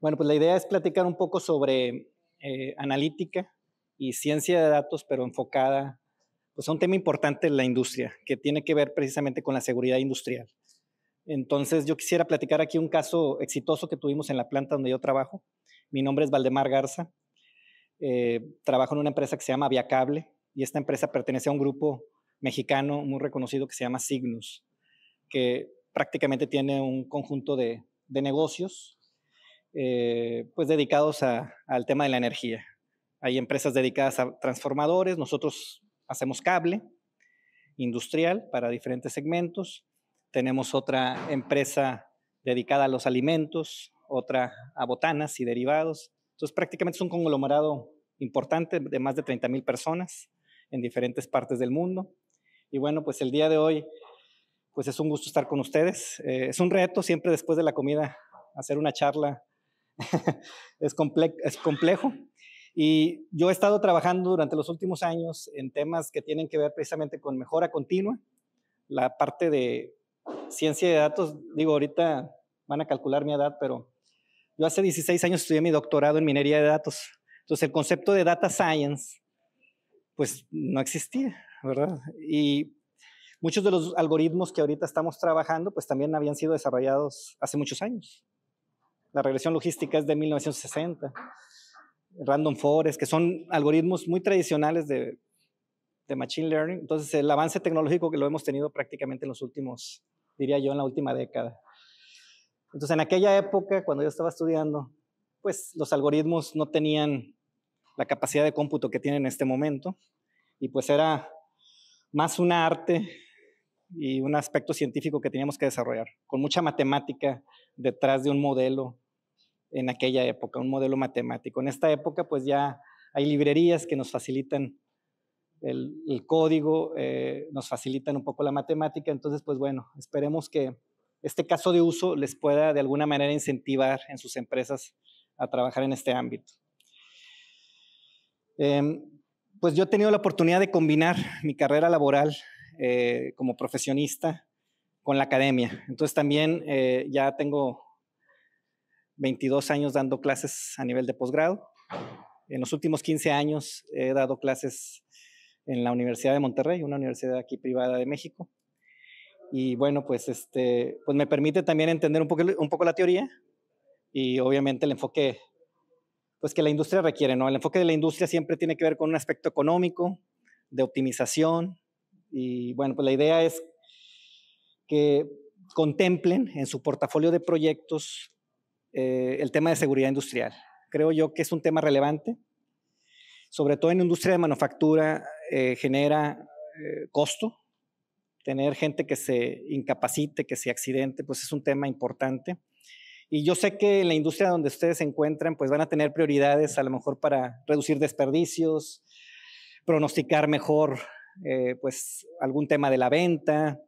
Bueno, pues la idea es platicar un poco sobre eh, analítica y ciencia de datos, pero enfocada pues, a un tema importante en la industria, que tiene que ver precisamente con la seguridad industrial. Entonces, yo quisiera platicar aquí un caso exitoso que tuvimos en la planta donde yo trabajo. Mi nombre es Valdemar Garza. Eh, trabajo en una empresa que se llama Viacable y esta empresa pertenece a un grupo mexicano muy reconocido que se llama Signus, que prácticamente tiene un conjunto de negocios eh, pues dedicados al tema de la energía. Hay empresas dedicadas a transformadores, nosotros hacemos cable industrial para diferentes segmentos, tenemos otra empresa dedicada a los alimentos, otra a botanas y derivados. Entonces prácticamente es un conglomerado importante de más de 30 mil personas en diferentes partes del mundo. Y bueno, pues el día de hoy, pues es un gusto estar con ustedes. Eh, es un reto siempre después de la comida hacer una charla es, complejo. Y yo he estado trabajando durante los últimos años en temas que tienen que ver precisamente con mejora continua, la parte de ciencia de datos, digo, ahorita van a calcular mi edad, pero yo hace 16 años estudié mi doctorado en minería de datos. Entonces el concepto de data science, pues no existía, ¿verdad? Y muchos de los algoritmos que ahorita estamos trabajando, pues también habían sido desarrollados hace muchos años. La regresión logística es de 1960. Random Forest, que son algoritmos muy tradicionales de, Machine Learning. Entonces, el avance tecnológico que lo hemos tenido prácticamente en los últimos, diría yo, en la última década. Entonces, en aquella época, cuando yo estaba estudiando, pues los algoritmos no tenían la capacidad de cómputo que tienen en este momento. Y pues era más un arte y un aspecto científico que teníamos que desarrollar, con mucha matemática detrás de un modelo en aquella época, un modelo matemático. En esta época, pues ya hay librerías que nos facilitan el, código, eh, nos facilitan un poco la matemática, entonces, pues bueno, esperemos que este caso de uso les pueda de alguna manera incentivar en sus empresas a trabajar en este ámbito. Em, pues yo he tenido la oportunidad de combinar mi carrera laboral eh, como profesionista con la academia. Entonces también eh, ya tengo 22 años dando clases a nivel de posgrado. En los últimos 15 años he dado clases en la Universidad de Monterrey, una universidad aquí privada de México. Y bueno, pues, este, pues me permite también entender un poco, la teoría y obviamente el enfoque pues que la industria requiere, ¿no? El enfoque de la industria siempre tiene que ver con un aspecto económico, de optimización, y bueno, pues la idea es que contemplen en su portafolio de proyectos eh, el tema de seguridad industrial. Creo yo que es un tema relevante, sobre todo en industria de manufactura, eh, genera eh, costo. Tener gente que se incapacite, que se accidente, pues es un tema importante. Y yo sé que en la industria donde ustedes se encuentran, pues van a tener prioridades a lo mejor para reducir desperdicios, pronosticar mejor, pues algún tema de la venta.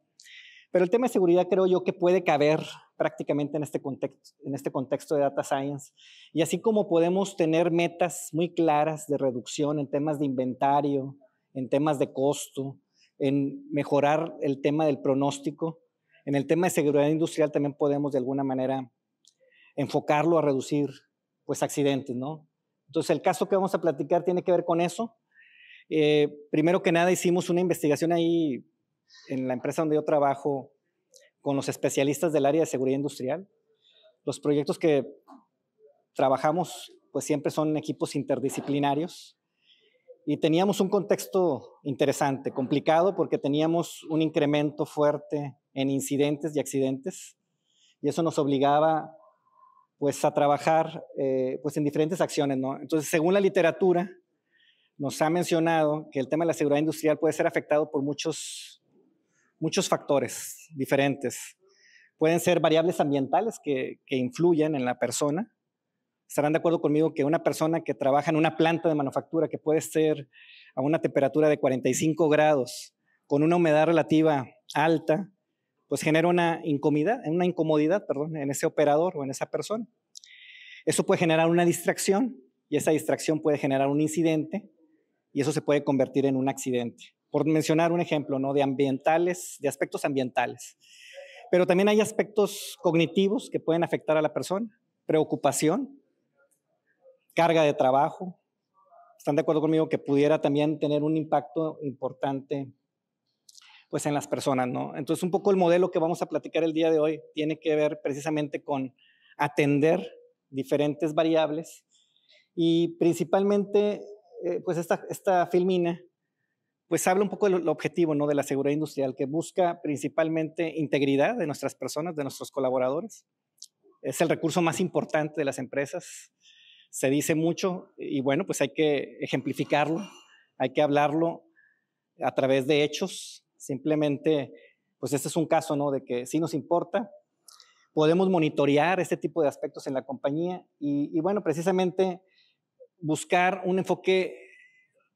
Pero el tema de seguridad creo yo que puede caber prácticamente en este, contexto, en este contexto de data science. Y así como podemos tener metas muy claras de reducción en temas de inventario, en temas de costo, en mejorar el tema del pronóstico, en el tema de seguridad industrial también podemos de alguna manera enfocarlo a reducir pues accidentes, ¿no? Entonces el caso que vamos a platicar tiene que ver con eso. Eh, primero que nada hicimos una investigación ahí en la empresa donde yo trabajo con los especialistas del área de seguridad industrial. Los proyectos que trabajamos pues siempre son equipos interdisciplinarios y teníamos un contexto interesante, complicado, porque teníamos un incremento fuerte en incidentes y accidentes y eso nos obligaba pues a trabajar eh, pues en diferentes acciones. ¿no? Entonces, según la literatura, nos ha mencionado que el tema de la seguridad industrial puede ser afectado por muchos muchos factores diferentes. Pueden ser variables ambientales que, que influyen en la persona. Estarán de acuerdo conmigo que una persona que trabaja en una planta de manufactura que puede ser a una temperatura de 45 grados, con una humedad relativa alta, pues genera una incomodidad, en ese operador o en esa persona. Eso puede generar una distracción y esa distracción puede generar un incidente y eso se puede convertir en un accidente por mencionar un ejemplo, ¿no? De ambientales, de aspectos ambientales. Pero también hay aspectos cognitivos que pueden afectar a la persona. Preocupación, carga de trabajo. ¿Están de acuerdo conmigo que pudiera también tener un impacto importante pues en las personas, ¿no? Entonces, un poco el modelo que vamos a platicar el día de hoy tiene que ver precisamente con atender diferentes variables y principalmente, eh, pues esta, esta filmina pues habla un poco del objetivo ¿no? de la seguridad industrial, que busca principalmente integridad de nuestras personas, de nuestros colaboradores. Es el recurso más importante de las empresas. Se dice mucho y bueno, pues hay que ejemplificarlo, hay que hablarlo a través de hechos. Simplemente, pues este es un caso ¿no? de que sí nos importa. Podemos monitorear este tipo de aspectos en la compañía y bueno, precisamente buscar un enfoque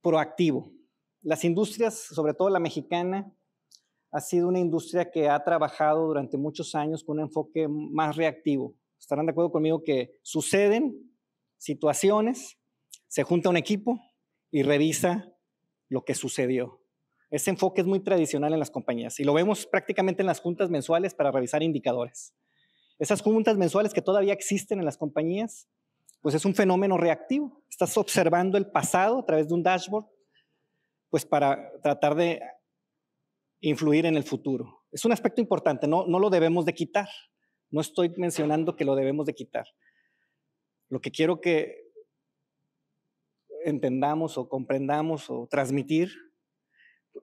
proactivo, las industrias, sobre todo la mexicana, ha sido una industria que ha trabajado durante muchos años con un enfoque más reactivo. Estarán de acuerdo conmigo que suceden situaciones, se junta un equipo y revisa lo que sucedió. Ese enfoque es muy tradicional en las compañías y lo vemos prácticamente en las juntas mensuales para revisar indicadores. Esas juntas mensuales que todavía existen en las compañías, pues es un fenómeno reactivo. Estás observando el pasado a través de un dashboard pues para tratar de influir en el futuro. Es un aspecto importante, no, lo debemos de quitar. No estoy mencionando que lo debemos de quitar. Lo que quiero que entendamos o comprendamos o transmitir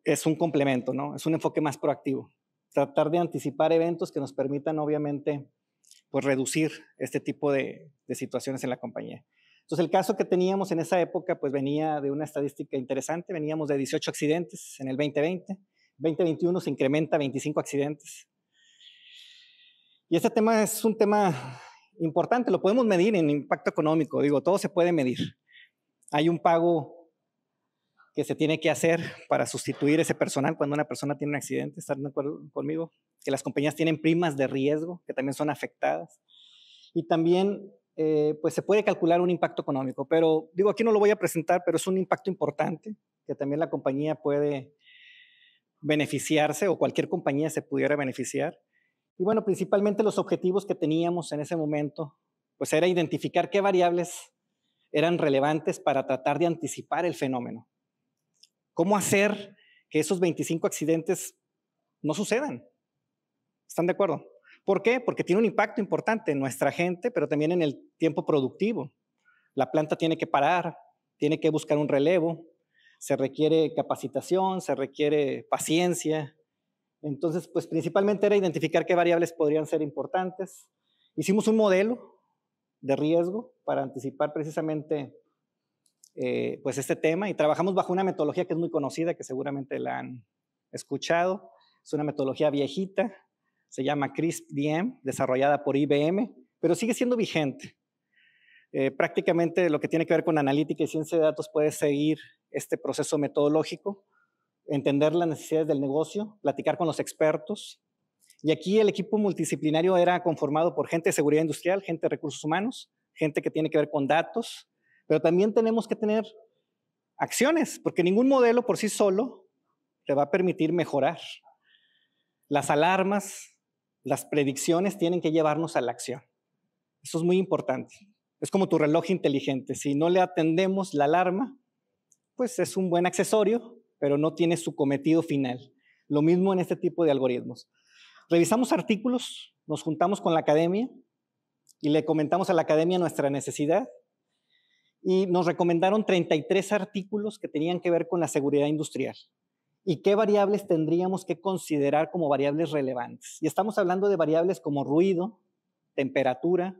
es un complemento, ¿no? Es un enfoque más proactivo. Tratar de anticipar eventos que nos permitan, obviamente, pues reducir este tipo de situaciones en la compañía. Entonces, el caso que teníamos en esa época, pues venía de una estadística interesante, veníamos de 18 accidentes en el 2020, 2021 se incrementa a 25 accidentes. Y este tema es un tema importante, lo podemos medir en impacto económico, digo, todo se puede medir. Hay un pago que se tiene que hacer para sustituir ese personal cuando una persona tiene un accidente, ¿están de acuerdo conmigo? Que las compañías tienen primas de riesgo que también son afectadas. Y también eh, pues se puede calcular un impacto económico, pero digo, aquí no lo voy a presentar, pero es un impacto importante que también la compañía puede beneficiarse o cualquier compañía se pudiera beneficiar. Y bueno, principalmente los objetivos que teníamos en ese momento, pues era identificar qué variables eran relevantes para tratar de anticipar el fenómeno. ¿Cómo hacer que esos 25 accidentes no sucedan? ¿Están de acuerdo? ¿Por qué? Porque tiene un impacto importante en nuestra gente, pero también en el tiempo productivo. La planta tiene que parar, tiene que buscar un relevo, se requiere capacitación, se requiere paciencia. Entonces, pues principalmente era identificar qué variables podrían ser importantes. Hicimos un modelo de riesgo para anticipar precisamente eh, pues este tema y trabajamos bajo una metodología que es muy conocida, que seguramente la han escuchado. Es una metodología viejita, se llama CRISP-DM, desarrollada por IBM, pero sigue siendo vigente. Eh, prácticamente lo que tiene que ver con analítica y ciencia de datos puede seguir este proceso metodológico, entender las necesidades del negocio, platicar con los expertos. Y aquí el equipo multidisciplinario era conformado por gente de seguridad industrial, gente de recursos humanos, gente que tiene que ver con datos, pero también tenemos que tener acciones, porque ningún modelo por sí solo te va a permitir mejorar. Las alarmas las predicciones tienen que llevarnos a la acción. Eso es muy importante. Es como tu reloj inteligente. Si no le atendemos la alarma, pues es un buen accesorio, pero no tiene su cometido final. Lo mismo en este tipo de algoritmos. Revisamos artículos, nos juntamos con la academia y le comentamos a la academia nuestra necesidad y nos recomendaron 33 artículos que tenían que ver con la seguridad industrial y qué variables tendríamos que considerar como variables relevantes. Y estamos hablando de variables como ruido, temperatura,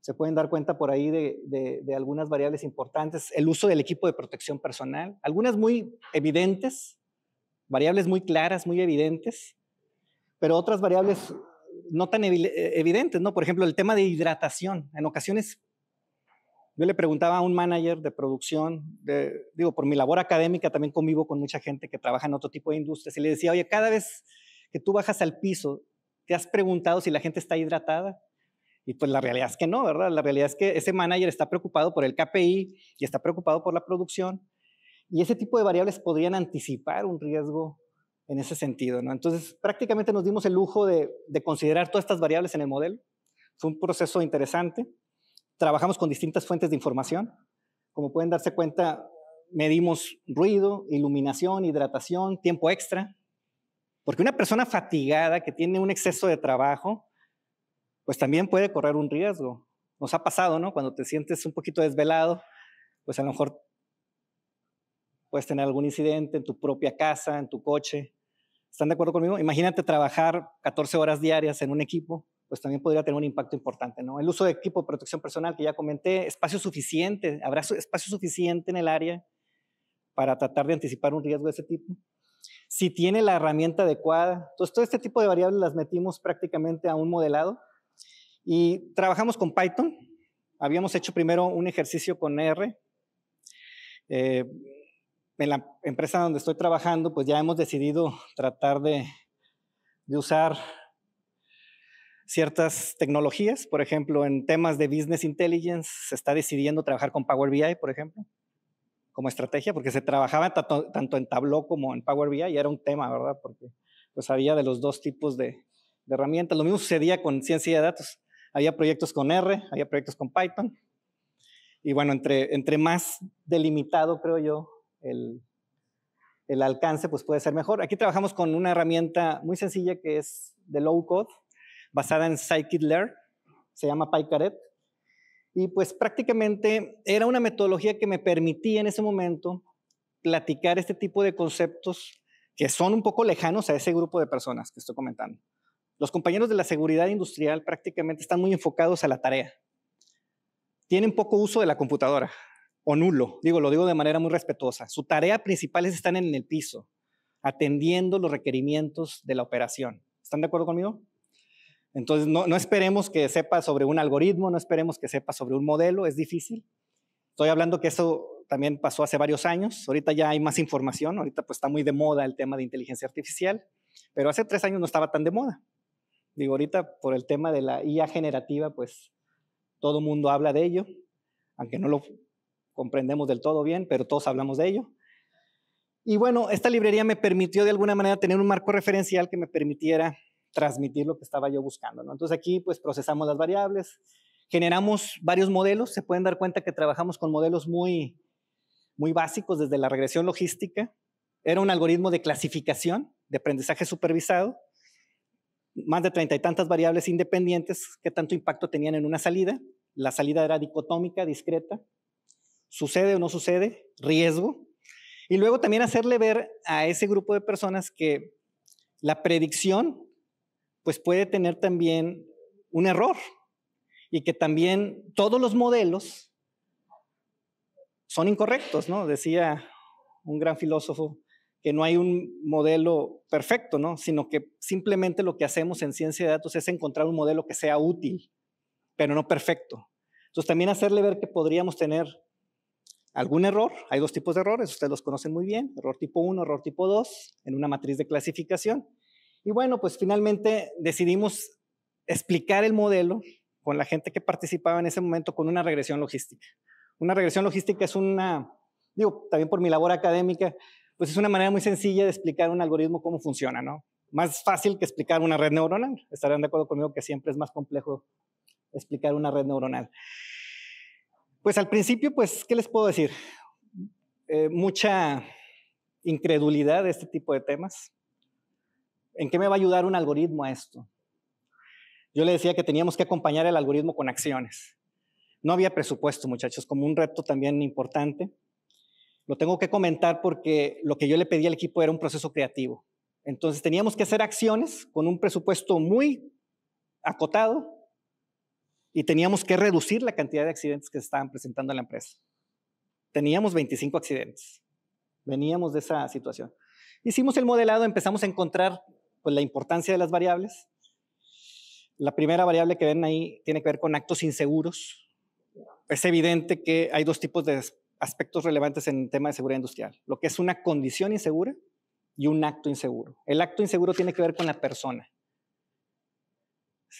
se pueden dar cuenta por ahí de, algunas variables importantes, el uso del equipo de protección personal, algunas muy evidentes, variables muy claras, muy evidentes, pero otras variables no tan eh, evidentes, ¿no? Por ejemplo, el tema de hidratación. En ocasiones yo le preguntaba a un manager de producción, digo, por mi labor académica también convivo con mucha gente que trabaja en otro tipo de industrias, y le decía, oye, cada vez que tú bajas al piso, ¿te has preguntado si la gente está hidratada? Y pues la realidad es que no, ¿verdad? La realidad es que ese manager está preocupado por el KPI y está preocupado por la producción, y ese tipo de variables podrían anticipar un riesgo en ese sentido, ¿no? Entonces, prácticamente nos dimos el lujo de, de considerar todas estas variables en el modelo. Fue un proceso interesante trabajamos con distintas fuentes de información. Como pueden darse cuenta, medimos ruido, iluminación, hidratación, tiempo extra. Porque una persona fatigada que tiene un exceso de trabajo, pues también puede correr un riesgo. Nos ha pasado, ¿no? Cuando te sientes un poquito desvelado, pues a lo mejor puedes tener algún incidente en tu propia casa, en tu coche. ¿Están de acuerdo conmigo? Imagínate trabajar 14 horas diarias en un equipo pues también podría tener un impacto importante. ¿no? El uso de equipo de protección personal, que ya comenté, espacio suficiente, habrá espacio suficiente en el área para tratar de anticipar un riesgo de ese tipo. Si tiene la herramienta adecuada. Entonces, pues, todo este tipo de variables las metimos prácticamente a un modelado y trabajamos con Python. Habíamos hecho primero un ejercicio con R. Eh, en la empresa donde estoy trabajando, pues ya hemos decidido tratar de usar ciertas tecnologías. Por ejemplo, en temas de business intelligence se está decidiendo trabajar con Power BI, por ejemplo, como estrategia, porque se trabajaba tanto, en Tableau como en Power BI y era un tema, ¿verdad? Porque pues había de los dos tipos de, herramientas. Lo mismo sucedía con ciencia de datos. Había proyectos con R, había proyectos con Python. Y bueno, entre, entre más delimitado, creo yo, el, alcance, pues puede ser mejor. Aquí trabajamos con una herramienta muy sencilla que es de low code, basada en scikit-learn, se llama PyCaret. Y pues prácticamente era una metodología que me permitía en ese momento platicar este tipo de conceptos que son un poco lejanos a ese grupo de personas que estoy comentando. Los compañeros de la seguridad industrial prácticamente están muy enfocados a la tarea. Tienen poco uso de la computadora, o nulo, digo, lo digo de manera muy respetuosa. Su tarea principal es estar en el piso, atendiendo los requerimientos de la operación. ¿Están de acuerdo conmigo? Entonces, no, esperemos que sepa sobre un algoritmo, no esperemos que sepa sobre un modelo, es difícil. Estoy hablando que eso también pasó hace varios años, ahorita ya hay más información, ahorita pues está muy de moda el tema de inteligencia artificial, pero hace tres años no estaba tan de moda. Digo, ahorita por el tema de la IA generativa, pues todo el mundo habla de ello, aunque no lo comprendemos del todo bien, pero todos hablamos de ello. Y bueno, esta librería me permitió de alguna manera tener un marco referencial que me permitiera transmitir lo que estaba yo buscando. ¿no? Entonces aquí pues procesamos las variables, generamos varios modelos, se pueden dar cuenta que trabajamos con modelos muy, muy básicos desde la regresión logística, era un algoritmo de clasificación, de aprendizaje supervisado, más de treinta y tantas variables independientes que tanto impacto tenían en una salida. La salida era dicotómica, discreta, sucede o no sucede, riesgo. Y luego también hacerle ver a ese grupo de personas que la predicción pues puede tener también un error y que también todos los modelos son incorrectos, ¿no? Decía un gran filósofo que no hay un modelo perfecto, ¿no? Sino que simplemente lo que hacemos en ciencia de datos es encontrar un modelo que sea útil, pero no perfecto. Entonces también hacerle ver que podríamos tener algún error, hay dos tipos de errores, ustedes los conocen muy bien, error tipo 1, error tipo 2, en una matriz de clasificación. Y bueno, pues finalmente decidimos explicar el modelo con la gente que participaba en ese momento con una regresión logística. Una regresión logística es una, digo, también por mi labor académica, pues es una manera muy sencilla de explicar un algoritmo cómo funciona, ¿no? Más fácil que explicar una red neuronal. Estarán de acuerdo conmigo que siempre es más complejo explicar una red neuronal. Pues al principio, pues, ¿qué les puedo decir? Eh, mucha incredulidad de este tipo de temas. ¿en qué me va a ayudar un algoritmo a esto? Yo le decía que teníamos que acompañar el algoritmo con acciones. No había presupuesto, muchachos, como un reto también importante. Lo tengo que comentar porque lo que yo le pedí al equipo era un proceso creativo. Entonces teníamos que hacer acciones con un presupuesto muy acotado y teníamos que reducir la cantidad de accidentes que se estaban presentando en la empresa. Teníamos 25 accidentes. Veníamos de esa situación. Hicimos el modelado, empezamos a encontrar pues, la importancia de las variables. La primera variable que ven ahí tiene que ver con actos inseguros. Es evidente que hay dos tipos de aspectos relevantes en el tema de seguridad industrial, lo que es una condición insegura y un acto inseguro. El acto inseguro tiene que ver con la persona.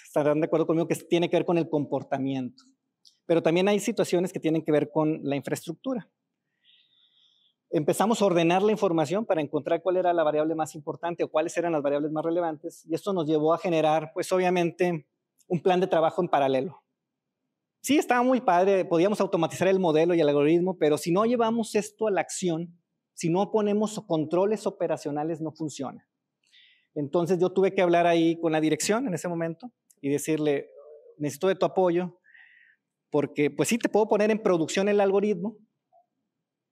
Estarán de acuerdo conmigo que tiene que ver con el comportamiento. Pero también hay situaciones que tienen que ver con la infraestructura empezamos a ordenar la información para encontrar cuál era la variable más importante o cuáles eran las variables más relevantes y esto nos llevó a generar, pues obviamente, un plan de trabajo en paralelo. Sí, estaba muy padre, podíamos automatizar el modelo y el algoritmo, pero si no llevamos esto a la acción, si no ponemos controles operacionales, no funciona. Entonces yo tuve que hablar ahí con la dirección en ese momento y decirle, necesito de tu apoyo, porque pues sí te puedo poner en producción el algoritmo,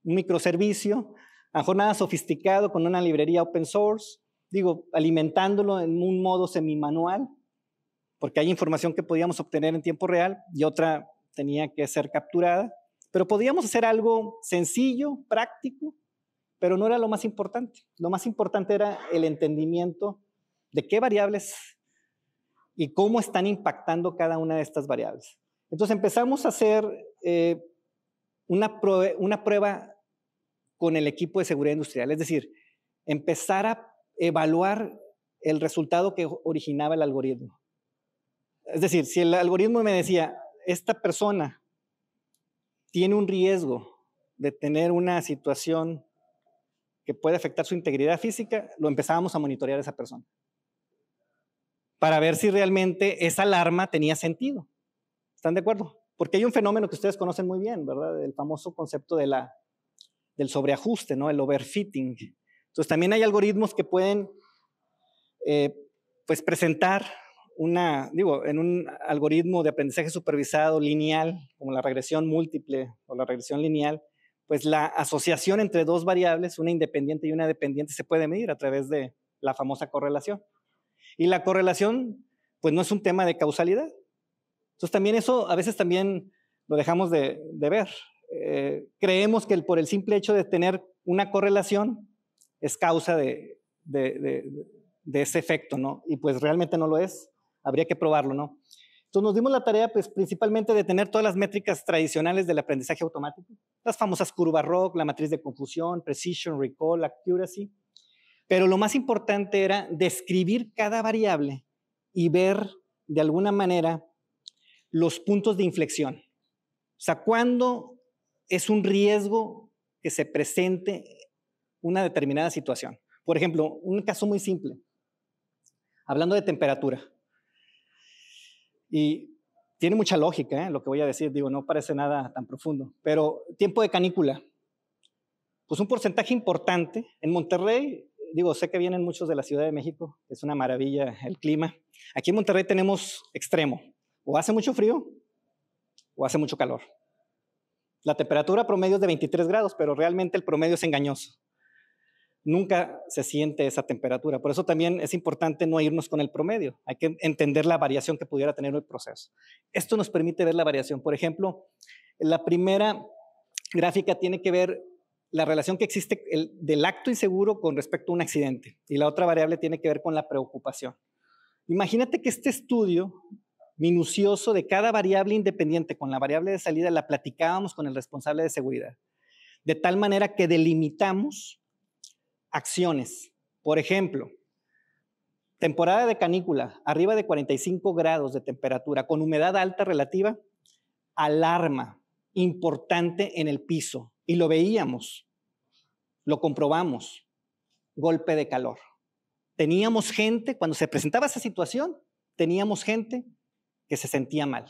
un microservicio, a jornada sofisticado con una librería open source, digo, alimentándolo en un modo semi-manual, porque hay información que podíamos obtener en tiempo real y otra tenía que ser capturada, pero podíamos hacer algo sencillo, práctico, pero no era lo más importante. Lo más importante era el entendimiento de qué variables y cómo están impactando cada una de estas variables. Entonces empezamos a hacer eh, una, prueba con el equipo de seguridad industrial, es decir, empezar a evaluar el resultado que originaba el algoritmo. Es decir, si el algoritmo me decía, esta persona tiene un riesgo de tener una situación que puede afectar su integridad física, lo empezábamos a monitorear a esa persona para ver si realmente esa alarma tenía sentido. ¿Están de acuerdo? Porque hay un fenómeno que ustedes conocen muy bien, ¿verdad? El famoso concepto de la, del sobreajuste, ¿no? El overfitting. Entonces también hay algoritmos que pueden eh, pues presentar una, digo, en un algoritmo de aprendizaje supervisado lineal, como la regresión múltiple o la regresión lineal, pues la asociación entre dos variables, una independiente y una dependiente, se puede medir a través de la famosa correlación. Y la correlación, pues no es un tema de causalidad, entonces también eso a veces también lo dejamos de, ver. Eh, creemos que por el simple hecho de tener una correlación es causa de, ese efecto, ¿no? Y pues realmente no lo es, habría que probarlo, ¿no? Entonces nos dimos la tarea pues, principalmente de tener todas las métricas tradicionales del aprendizaje automático, las famosas curvas ROC, la matriz de confusión, precision, recall, accuracy, pero lo más importante era describir cada variable y ver de alguna manera los puntos de inflexión. O sea, ¿cuándo es un riesgo que se presente una determinada situación? Por ejemplo, un caso muy simple, hablando de temperatura. Y tiene mucha lógica ¿eh? lo que voy a decir, digo, no parece nada tan profundo, pero tiempo de canícula. Pues un porcentaje importante. En Monterrey, digo, sé que vienen muchos de la Ciudad de México, es una maravilla el clima. Aquí en Monterrey tenemos extremo, o hace mucho frío o hace mucho calor. La temperatura promedio es de 23 grados, pero realmente el promedio es engañoso. Nunca se siente esa temperatura. Por eso también es importante no irnos con el promedio. Hay que entender la variación que pudiera tener el proceso. Esto nos permite ver la variación. Por ejemplo, la primera gráfica tiene que ver la relación que existe del acto inseguro con respecto a un accidente. Y la otra variable tiene que ver con la preocupación. Imagínate que este estudio minucioso de cada variable independiente. Con la variable de salida la platicábamos con el responsable de seguridad. De tal manera que delimitamos acciones. Por ejemplo, temporada de canícula, arriba de 45 grados de temperatura, con humedad alta relativa, alarma importante en el piso. Y lo veíamos, lo comprobamos, golpe de calor. Teníamos gente, cuando se presentaba esa situación, teníamos gente que se sentía mal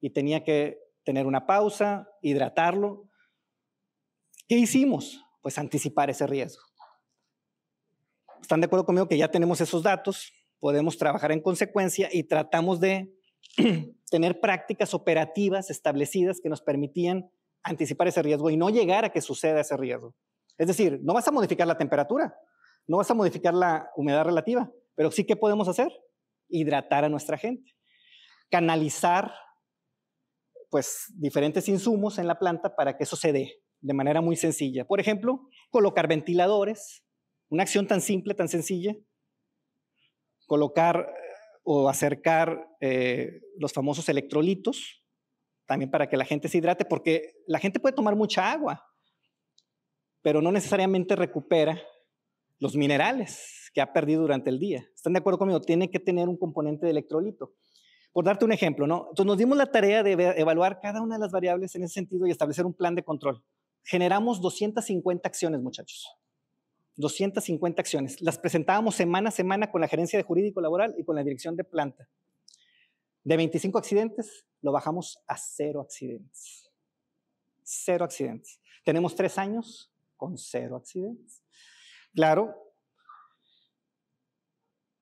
y tenía que tener una pausa, hidratarlo. ¿Qué hicimos? Pues anticipar ese riesgo. ¿Están de acuerdo conmigo que ya tenemos esos datos? Podemos trabajar en consecuencia y tratamos de tener prácticas operativas establecidas que nos permitían anticipar ese riesgo y no llegar a que suceda ese riesgo. Es decir, no vas a modificar la temperatura, no vas a modificar la humedad relativa, pero sí que podemos hacer? Hidratar a nuestra gente canalizar pues diferentes insumos en la planta para que eso se dé de manera muy sencilla. Por ejemplo, colocar ventiladores, una acción tan simple, tan sencilla, colocar o acercar eh, los famosos electrolitos, también para que la gente se hidrate, porque la gente puede tomar mucha agua, pero no necesariamente recupera los minerales que ha perdido durante el día. ¿Están de acuerdo conmigo? Tiene que tener un componente de electrolito. Por darte un ejemplo, ¿no? nos dimos la tarea de evaluar cada una de las variables en ese sentido y establecer un plan de control. Generamos 250 acciones, muchachos. 250 acciones. Las presentábamos semana a semana con la gerencia de jurídico laboral y con la dirección de planta. De 25 accidentes, lo bajamos a cero accidentes. Cero accidentes. Tenemos tres años con cero accidentes. Claro,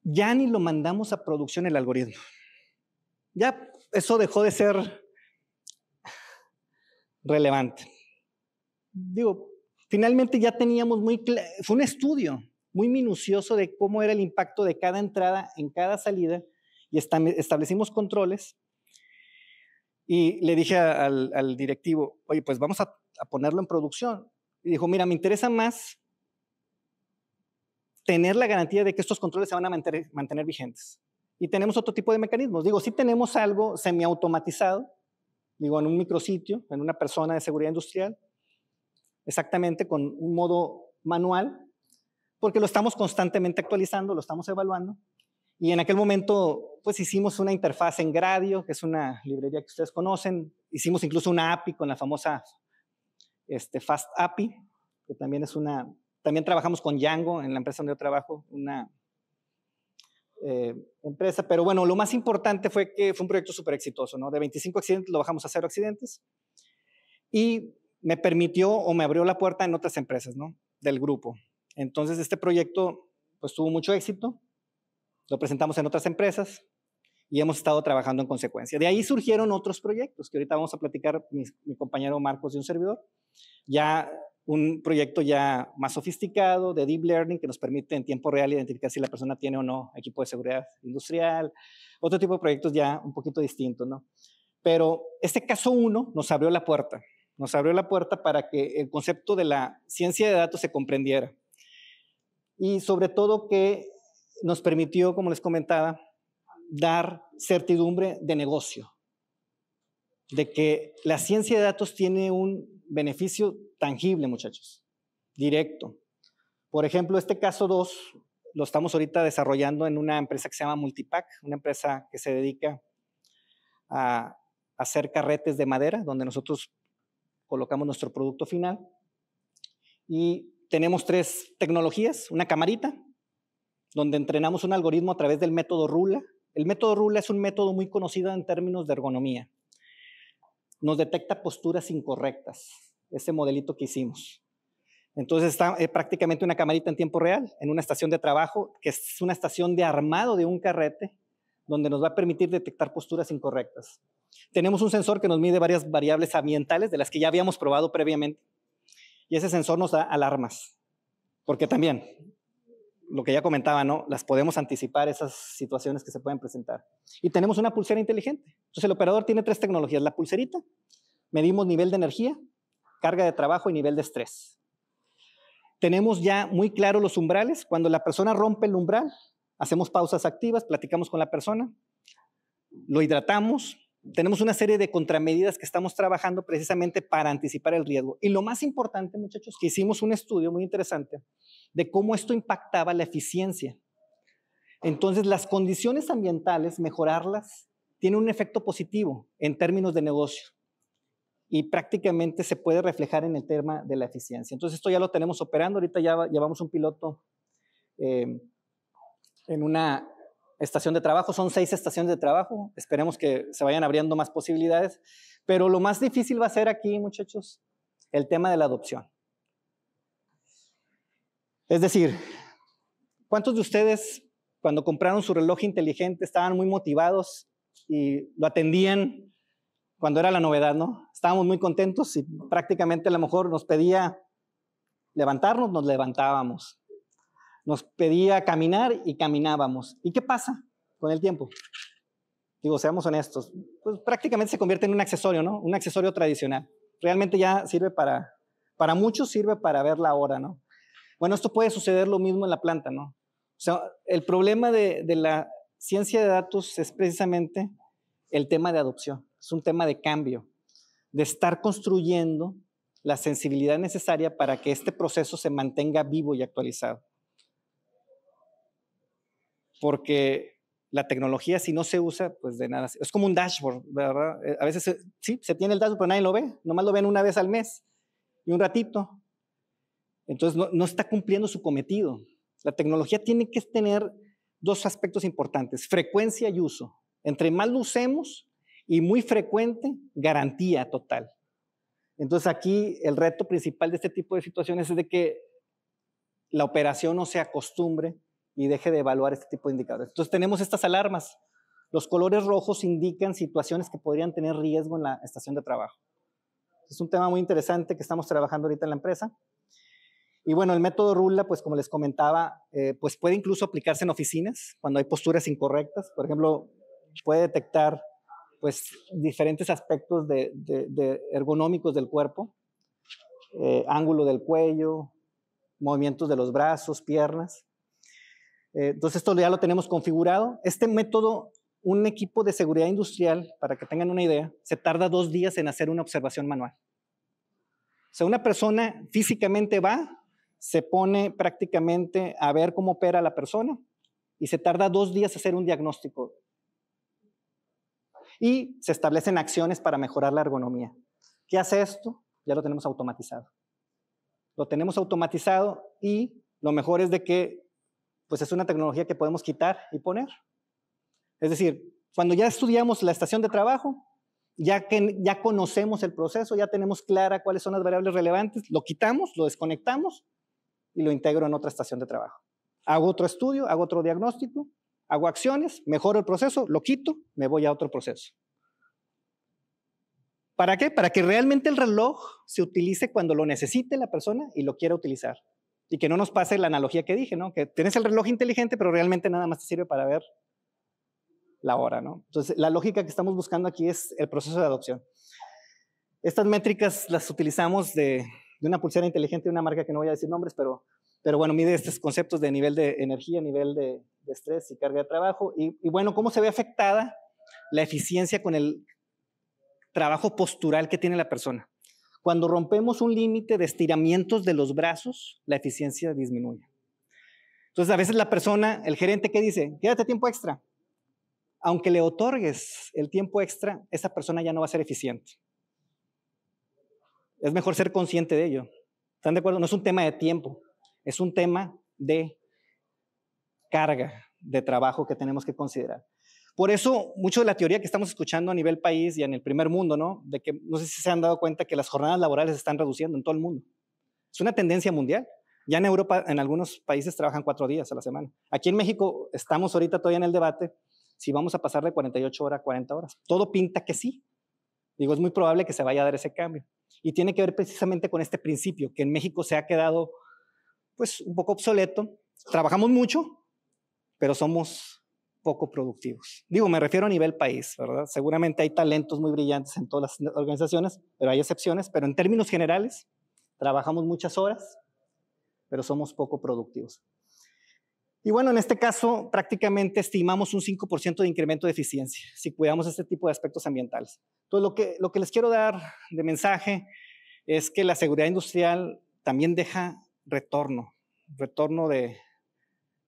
ya ni lo mandamos a producción el algoritmo ya eso dejó de ser relevante. Digo, finalmente ya teníamos muy, fue un estudio muy minucioso de cómo era el impacto de cada entrada en cada salida y establecimos controles. Y le dije al, directivo, oye, pues vamos a, ponerlo en producción. Y dijo, mira, me interesa más tener la garantía de que estos controles se van a mantener vigentes. Y tenemos otro tipo de mecanismos. Digo, si sí tenemos algo semiautomatizado, digo, en un micrositio, en una persona de seguridad industrial, exactamente con un modo manual, porque lo estamos constantemente actualizando, lo estamos evaluando. Y en aquel momento, pues hicimos una interfaz en Gradio, que es una librería que ustedes conocen. Hicimos incluso una API con la famosa este, Fast API, que también es una... También trabajamos con Django en la empresa donde yo trabajo, una eh, empresa. Pero bueno, lo más importante fue que fue un proyecto súper exitoso, ¿no? De 25 accidentes lo bajamos a cero accidentes y me permitió o me abrió la puerta en otras empresas, ¿no? Del grupo. Entonces, este proyecto pues tuvo mucho éxito, lo presentamos en otras empresas y hemos estado trabajando en consecuencia. De ahí surgieron otros proyectos que ahorita vamos a platicar mi, mi compañero Marcos y un servidor. Ya un proyecto ya más sofisticado de deep learning que nos permite en tiempo real identificar si la persona tiene o no equipo de seguridad industrial, otro tipo de proyectos ya un poquito distintos, ¿no? Pero este caso uno nos abrió la puerta, nos abrió la puerta para que el concepto de la ciencia de datos se comprendiera. Y sobre todo que nos permitió, como les comentaba, dar certidumbre de negocio, de que la ciencia de datos tiene un beneficio tangible, muchachos, directo. Por ejemplo, este caso 2 lo estamos ahorita desarrollando en una empresa que se llama Multipack, una empresa que se dedica a hacer carretes de madera, donde nosotros colocamos nuestro producto final. Y tenemos tres tecnologías, una camarita, donde entrenamos un algoritmo a través del método RULA. El método RULA es un método muy conocido en términos de ergonomía. Nos detecta posturas incorrectas, ese modelito que hicimos. Entonces está eh, prácticamente una camarita en tiempo real, en una estación de trabajo, que es una estación de armado de un carrete, donde nos va a permitir detectar posturas incorrectas. Tenemos un sensor que nos mide varias variables ambientales de las que ya habíamos probado previamente. Y ese sensor nos da alarmas, porque también, lo que ya comentaba, ¿no? Las podemos anticipar esas situaciones que se pueden presentar. Y tenemos una pulsera inteligente. Entonces el operador tiene tres tecnologías. La pulserita, medimos nivel de energía, carga de trabajo y nivel de estrés. Tenemos ya muy claro los umbrales. Cuando la persona rompe el umbral, hacemos pausas activas, platicamos con la persona, lo hidratamos, tenemos una serie de contramedidas que estamos trabajando precisamente para anticipar el riesgo. Y lo más importante, muchachos, que hicimos un estudio muy interesante de cómo esto impactaba la eficiencia. Entonces, las condiciones ambientales, mejorarlas, tiene un efecto positivo en términos de negocio y prácticamente se puede reflejar en el tema de la eficiencia. Entonces, esto ya lo tenemos operando, ahorita ya llevamos un piloto em, en una estación de trabajo, son seis estaciones de trabajo, esperemos que se vayan abriendo más posibilidades, pero lo más difícil va a ser aquí, muchachos, el tema de la adopción. Es decir, ¿cuántos de ustedes cuando compraron su reloj inteligente estaban muy motivados y lo atendían cuando era la novedad, ¿no? Estábamos muy contentos y prácticamente a lo mejor nos pedía levantarnos, nos levantábamos. Nos pedía caminar y caminábamos. ¿Y qué pasa con el tiempo? Digo, seamos honestos, pues prácticamente se convierte en un accesorio, ¿no? Un accesorio tradicional. Realmente ya sirve para, para muchos sirve para ver la hora, ¿no? Bueno, esto puede suceder lo mismo en la planta, ¿no? O sea, el problema de la ciencia de datos es precisamente el tema de adopción. Es un tema de cambio, de estar construyendo la sensibilidad necesaria para que este proceso se mantenga vivo y actualizado. Porque la tecnología, si no se usa, pues de nada. Es como un dashboard, ¿verdad? Eh, a veces sí, se tiene el dashboard, pero nadie lo ve. Nomás lo ven una vez al mes y un ratito. Entonces no, está cumpliendo su cometido. La tecnología tiene que tener dos aspectos importantes, frecuencia y uso. Entre más lo usemos, y muy frecuente garantía total. Entonces aquí el reto principal de este tipo de situaciones es de que la operación no se acostumbre y deje de evaluar este tipo de indicadores. Entonces tenemos estas alarmas. Los colores rojos indican situaciones que podrían tener riesgo en la estación de trabajo. Es un tema muy interesante que estamos trabajando ahorita en la empresa. Y bueno, el método RULA, pues como les comentaba, eh, pues puede incluso aplicarse en oficinas cuando hay posturas incorrectas. Por ejemplo, puede detectar pues diferentes aspectos de, ergonómicos del cuerpo, eh, ángulo del cuello, movimientos de los brazos, piernas. Eh, entonces esto ya lo tenemos configurado. Este método, un equipo de seguridad industrial, para que tengan una idea, se tarda dos días en hacer una observación manual. O sea, una persona físicamente va, se pone prácticamente a ver cómo opera la persona y se tarda dos días hacer un diagnóstico y se establecen acciones para mejorar la ergonomía. ¿Qué hace esto? Ya lo tenemos automatizado. Lo tenemos automatizado y lo mejor es de que pues es una tecnología que podemos quitar y poner. Es decir, cuando ya estudiamos la estación de trabajo, ya que ya conocemos el proceso, ya tenemos clara cuáles son las variables relevantes, lo quitamos, lo desconectamos y lo integro en otra estación de trabajo. Hago otro estudio, hago otro diagnóstico Hago acciones, mejoro el proceso, lo quito, me voy a otro proceso. ¿Para qué? Para que realmente el reloj se utilice cuando lo necesite la persona y lo quiera utilizar. Y que no nos pase la analogía que dije, ¿no? Que tienes el reloj inteligente, pero realmente nada más te sirve para ver la hora, ¿no? Entonces, la lógica que estamos buscando aquí es el proceso de adopción. Estas métricas las utilizamos de, de una pulsera inteligente de una marca que no voy a decir nombres, pero pero bueno, mide estos conceptos de nivel de energía, nivel de, estrés y carga de trabajo. Y, bueno, cómo se ve afectada la eficiencia con el trabajo postural que tiene la persona. Cuando rompemos un límite de estiramientos de los brazos, la eficiencia disminuye. Entonces, a veces la persona, el gerente, ¿qué dice? Quédate tiempo extra. Aunque le otorgues el tiempo extra, esa persona ya no va a ser eficiente. Es mejor ser consciente de ello. ¿Están de acuerdo? No es un tema de tiempo, es un tema de carga de trabajo que tenemos que considerar. Por eso, mucho de la teoría que estamos escuchando a nivel país y en el primer mundo, ¿no? De que no sé si se han dado cuenta que las jornadas laborales se están reduciendo en todo el mundo. Es una tendencia mundial. Ya en Europa, en algunos países trabajan cuatro días a la semana. Aquí en México estamos ahorita todavía en el debate si vamos a pasar de 48 horas a 40 horas. Todo pinta que sí. Digo, es muy probable que se vaya a dar ese cambio. Y tiene que ver precisamente con este principio, que en México se ha quedado pues un poco obsoleto. Trabajamos mucho, pero somos poco productivos. Digo, me refiero a nivel país, ¿verdad? Seguramente hay talentos muy brillantes en todas las organizaciones, pero hay excepciones, pero en términos generales, trabajamos muchas horas, pero somos poco productivos. Y bueno, en este caso prácticamente estimamos un 5% de incremento de eficiencia si cuidamos este tipo de aspectos ambientales. Entonces, lo que, lo que les quiero dar de mensaje es que la seguridad industrial también deja retorno, retorno de,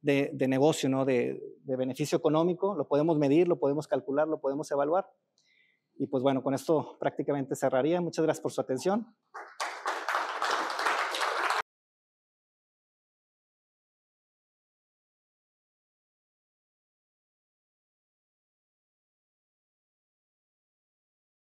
de, negocio, ¿no? De, de, beneficio económico. Lo podemos medir, lo podemos calcular, lo podemos evaluar. Y pues bueno, con esto prácticamente cerraría. Muchas gracias por su atención.